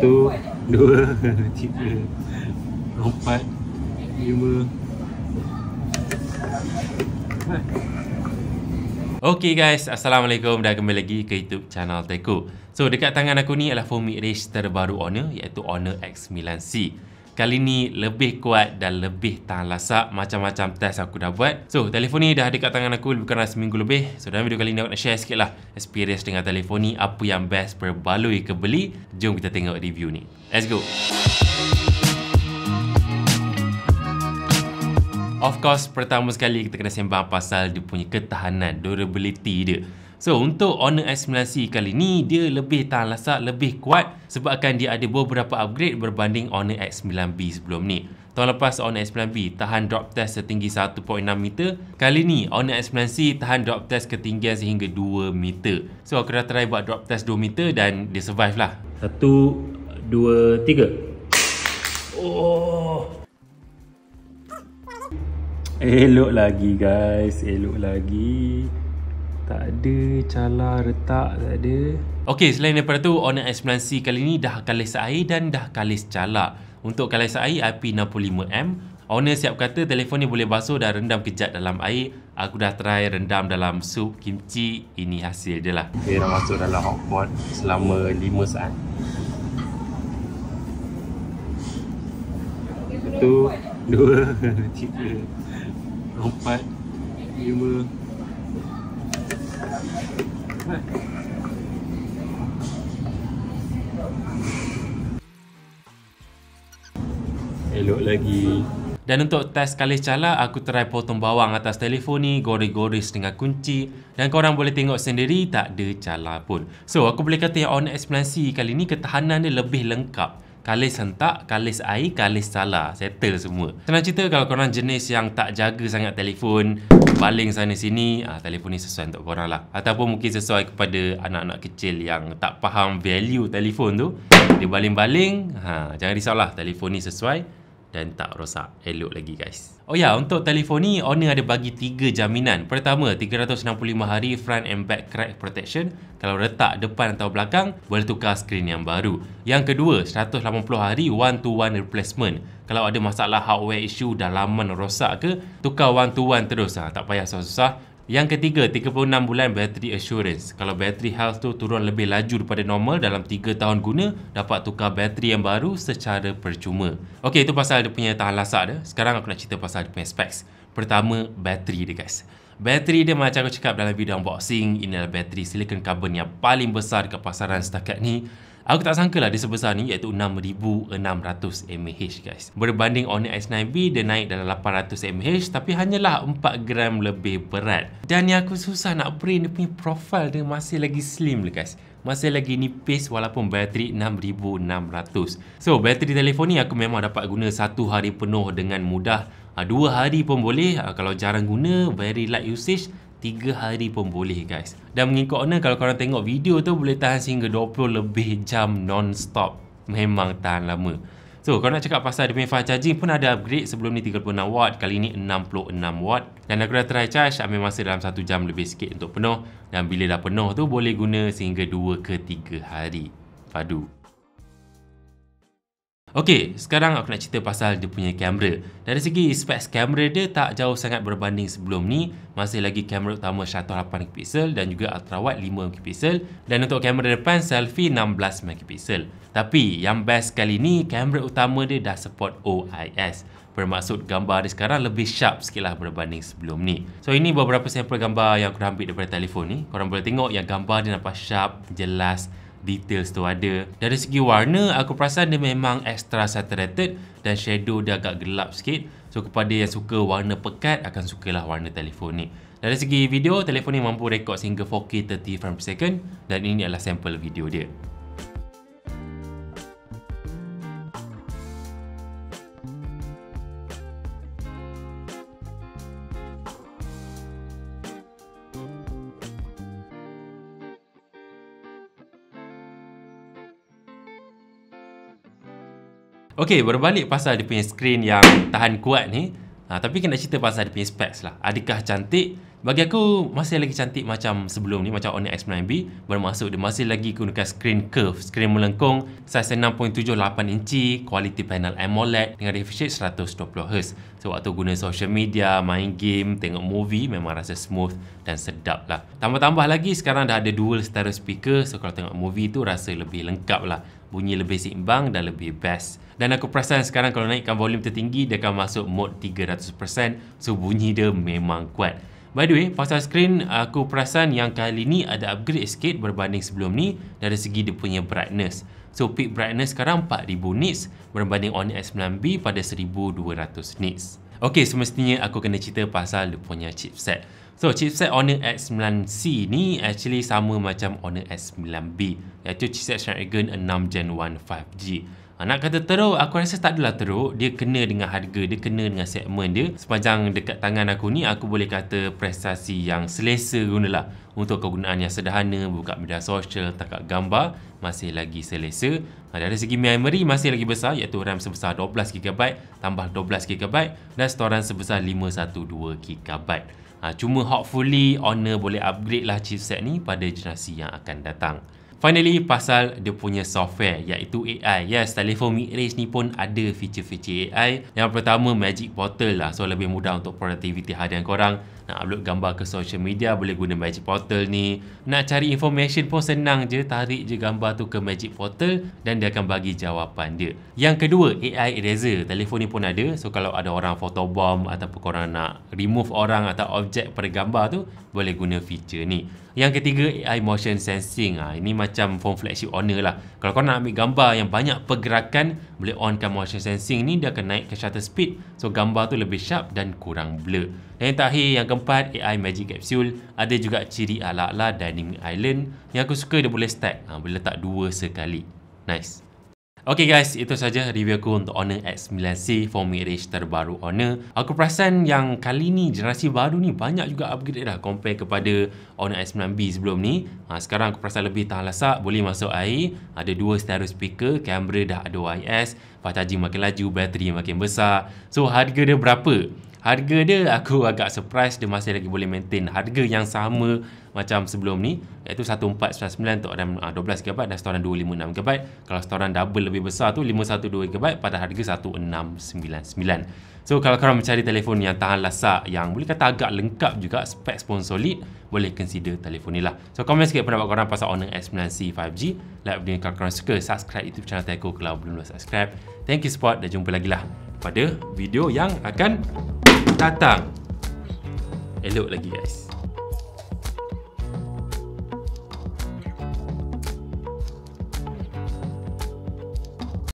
satu, dua, tiga, empat, lima. Okay guys, Assalamualaikum dan kembali lagi ke YouTube channel Teko. So, dekat tangan aku ni adalah phone mid terbaru Honor iaitu Honor X9C. Kali ni lebih kuat dan lebih tahan lasak macam-macam test aku dah buat. So, telefon ni dah ada kat tangan aku lebih kurang seminggu lebih. So, dalam video kali ni aku nak share sikit lah experience dengan telefon ni. Apa yang best berbaloi ke beli. Jom kita tengok review ni. Let's go! Of course, pertama sekali kita kena sembang pasal dia punya ketahanan, durability dia. So untuk Honor S9 C kali ni dia lebih tahan lasak, lebih kuat sebabkan dia ada beberapa upgrade berbanding Honor X9B sebelum ni. Tahun lepas Honor X9B tahan drop test setinggi 1.6 meter, kali ni Honor X9C tahan drop test ketinggian sehingga 2 meter. So aku dah try buat drop test 2 meter dan dia survive lah. Satu, dua, tiga. Oh. Elok lagi guys, elok lagi. Tak ada cala retak, tak ada. Okey, selain daripada tu, Honor s kali ni dah kalis air dan dah kalis cala. Untuk kalis air IP65M, Owner siap kata telefon ni boleh basuh dan rendam kejap dalam air. Aku dah try rendam dalam sup kimchi. Ini hasil lah. dia lah. Okay, dah masuk dalam hotpot selama 5 saat. Satu, dua, tiga, empat, lima, Elok lagi Dan untuk test kali calak Aku try potong bawang atas telefon ni Goris-goris dengan kunci Dan korang boleh tengok sendiri Tak ada calak pun So aku boleh kata yang on explanasi kali ni Ketahanan dia lebih lengkap Kalis hentak, kalis air, kalis salah Settle semua Senang cerita kalau korang jenis yang tak jaga sangat telefon Baling sana sini ah, Telefon ni sesuai untuk korang lah Ataupun mungkin sesuai kepada anak-anak kecil yang tak faham value telefon tu Dia baling-baling ha, Jangan risaulah telefon ni sesuai dan tak rosak elok lagi guys. Oh ya, yeah, untuk telefon ni owner ada bagi 3 jaminan. Pertama, 365 hari front and back crack protection. Kalau retak depan atau belakang, boleh tukar skrin yang baru. Yang kedua, 180 hari one to one replacement. Kalau ada masalah hardware issue dan laman rosak ke, tukar one to one terus ha. tak payah susah-susah. Yang ketiga, 36 bulan battery assurance. Kalau battery health tu turun lebih laju daripada normal dalam 3 tahun guna, dapat tukar battery yang baru secara percuma. Okey, itu pasal dia punya tahan lasak dia. Sekarang aku nak cerita pasal dia punya specs. Pertama, battery dia guys. Battery dia macam aku cakap dalam video unboxing, ini adalah battery silicon carbon yang paling besar dekat pasaran setakat ni. Aku tak sangka lah dia sebesar ni iaitu 6600 mAh guys. Berbanding Honor s 9 b dia naik dalam 800 mAh tapi hanyalah 4 gram lebih berat. Dan yang aku susah nak print dia punya profil dia masih lagi slim lah guys. Masih lagi nipis walaupun bateri 6600. So bateri telefon ni aku memang dapat guna satu hari penuh dengan mudah. Ah, dua hari pun boleh ah, kalau jarang guna, very light usage Tiga hari pun boleh guys dan mengikut owner kalau korang tengok video tu boleh tahan sehingga 20 lebih jam non-stop memang tahan lama so kalau nak cakap pasal demi fast charging pun ada upgrade sebelum ni 36W kali ni 66W dan aku dah try charge ambil masa dalam satu jam lebih sikit untuk penuh dan bila dah penuh tu boleh guna sehingga dua ke tiga hari padu Okey, sekarang aku nak cerita pasal dia punya kamera. Dari segi specs kamera dia tak jauh sangat berbanding sebelum ni, masih lagi kamera utama shutter 8 dan juga ultrawide 5 megapixel dan untuk kamera depan selfie 16 megapixel. Tapi yang best kali ni, kamera utama dia dah support OIS. Bermaksud gambar dia sekarang lebih sharp sikit lah berbanding sebelum ni. So ini beberapa sampel gambar yang aku dah ambil daripada telefon ni. Korang boleh tengok yang gambar dia nampak sharp, jelas details tu ada. Dari segi warna, aku perasan dia memang extra saturated dan shadow dia agak gelap sikit. So, kepada yang suka warna pekat, akan sukalah warna telefon ni. Dari segi video, telefon ni mampu rekod sehingga 4K 30 frames per second dan ini adalah sampel video dia. Okay, berbalik pasal dia punya screen yang tahan kuat ni. Ha, tapi kena cerita pasal dia punya specs lah. Adakah cantik? Bagi aku masih lagi cantik macam sebelum ni macam Onyx X9B baru masuk. dia masih lagi gunakan screen curve, screen melengkung Size 6.78 inci, kualiti panel AMOLED dengan refresh rate 120Hz. So waktu guna social media, main game, tengok movie memang rasa smooth dan sedap lah. Tambah-tambah lagi sekarang dah ada dual stereo speaker so kalau tengok movie tu rasa lebih lengkap lah. Bunyi lebih seimbang dan lebih best. Dan aku perasan sekarang kalau naikkan volume tertinggi dia akan masuk mode 300% so bunyi dia memang kuat. By the way, pasal screen aku perasan yang kali ni ada upgrade sikit berbanding sebelum ni dari segi dia punya brightness. So peak brightness sekarang 4000 nits berbanding Honor X9B pada 1200 nits. Okey, semestinya aku kena cerita pasal dia punya chipset. So chipset Honor X9C ni actually sama macam Honor X9B iaitu chipset Snapdragon 6 Gen 1 5G. Ah, nak kata teruk aku rasa tak adalah teruk dia kena dengan harga dia kena dengan segmen dia sepanjang dekat tangan aku ni aku boleh kata prestasi yang selesa gunalah untuk kegunaan yang sederhana buka media sosial tangkap gambar masih lagi selesa ah, dari segi memory masih lagi besar iaitu RAM sebesar 12GB tambah 12GB dan storan sebesar 512GB ah, cuma hopefully owner boleh upgrade lah chipset ni pada generasi yang akan datang Finally, pasal dia punya software iaitu AI. Yes, telefon mid-range ni pun ada feature-feature AI. Yang pertama, Magic Bottle lah. So, lebih mudah untuk productivity harian korang. Nak upload gambar ke social media boleh guna Magic Portal ni. Nak cari information pun senang je, tarik je gambar tu ke Magic Portal dan dia akan bagi jawapan dia. Yang kedua, AI Eraser. Telefon ni pun ada. So kalau ada orang photobomb atau korang nak remove orang atau objek pada gambar tu, boleh guna feature ni. Yang ketiga, AI Motion Sensing. Ah, ini macam phone flagship owner lah. Kalau korang nak ambil gambar yang banyak pergerakan, boleh onkan motion sensing ni, dia akan naik ke shutter speed. So, gambar tu lebih sharp dan kurang blur. Dan yang terakhir yang keempat AI Magic Capsule ada juga ciri ala-ala Dining Island yang aku suka dia boleh stack ha, boleh letak dua sekali. Nice. Okay guys, itu saja review aku untuk Honor X9C for mid-range terbaru Honor. Aku perasan yang kali ni generasi baru ni banyak juga upgrade dah compare kepada Honor X9B sebelum ni. Ha, sekarang aku perasan lebih tahan lasak, boleh masuk air, ada dua stereo speaker, kamera dah ada OIS, fast charging makin laju, bateri makin besar. So harga dia berapa? harga dia aku agak surprise dia masih lagi boleh maintain harga yang sama macam sebelum ni iaitu 1499 untuk RAM 12GB ah, dan setoran 256GB kalau storan double lebih besar tu 512GB pada harga 1699 so kalau korang mencari telefon yang tahan lasak yang boleh kata agak lengkap juga spek pun solid boleh consider telefon ni lah so komen sikit pendapat korang pasal Honor S9C 5G like video ni kalau korang suka subscribe youtube channel Teko kalau belum subscribe thank you support dan jumpa lagi lah pada video yang akan datang. Elok lagi guys.